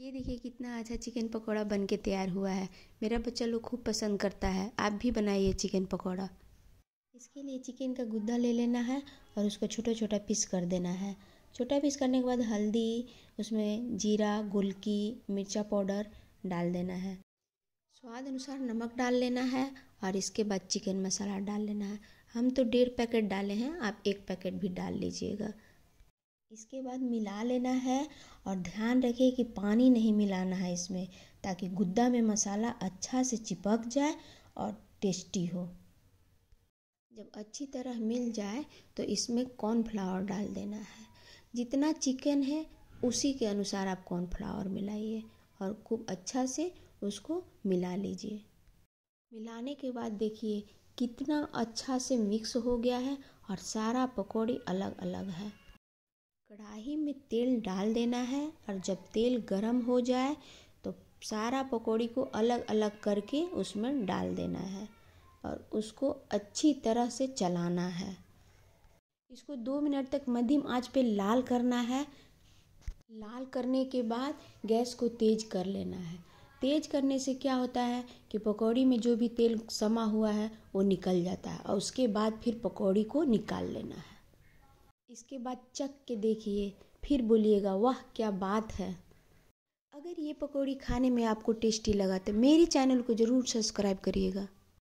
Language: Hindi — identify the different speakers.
Speaker 1: ये देखिए कितना अच्छा चिकन पकौड़ा बन के तैयार हुआ है मेरा बच्चा लोग खूब पसंद करता है आप भी बनाइए चिकन पकौड़ा इसके लिए चिकन का गुद्दा ले लेना है और उसको छोटा छोटा पीस कर देना है छोटा पीस करने के बाद हल्दी उसमें जीरा गुलकी मिर्चा पाउडर डाल देना है स्वाद अनुसार नमक डाल लेना है और इसके बाद चिकन मसाला डाल लेना है हम तो डेढ़ पैकेट डाले हैं आप एक पैकेट भी डाल लीजिएगा इसके बाद मिला लेना है और ध्यान रखिए कि पानी नहीं मिलाना है इसमें ताकि गुद्दा में मसाला अच्छा से चिपक जाए और टेस्टी हो जब अच्छी तरह मिल जाए तो इसमें कॉर्नफ्लावर डाल देना है जितना चिकन है उसी के अनुसार आप कॉर्नफ्लावर मिलाइए और खूब अच्छा से उसको मिला लीजिए मिलाने के बाद देखिए कितना अच्छा से मिक्स हो गया है और सारा पकौड़ी अलग अलग है कढ़ाही में तेल डाल देना है और जब तेल गर्म हो जाए तो सारा पकौड़ी को अलग अलग करके उसमें डाल देना है और उसको अच्छी तरह से चलाना है इसको दो मिनट तक मध्यम आंच पे लाल करना है लाल करने के बाद गैस को तेज कर लेना है तेज करने से क्या होता है कि पकौड़ी में जो भी तेल समा हुआ है वो निकल जाता है और उसके बाद फिर पकौड़ी को निकाल लेना है इसके बाद चख के देखिए फिर बोलिएगा वाह क्या बात है अगर ये पकौड़ी खाने में आपको टेस्टी लगा तो मेरे चैनल को ज़रूर सब्सक्राइब करिएगा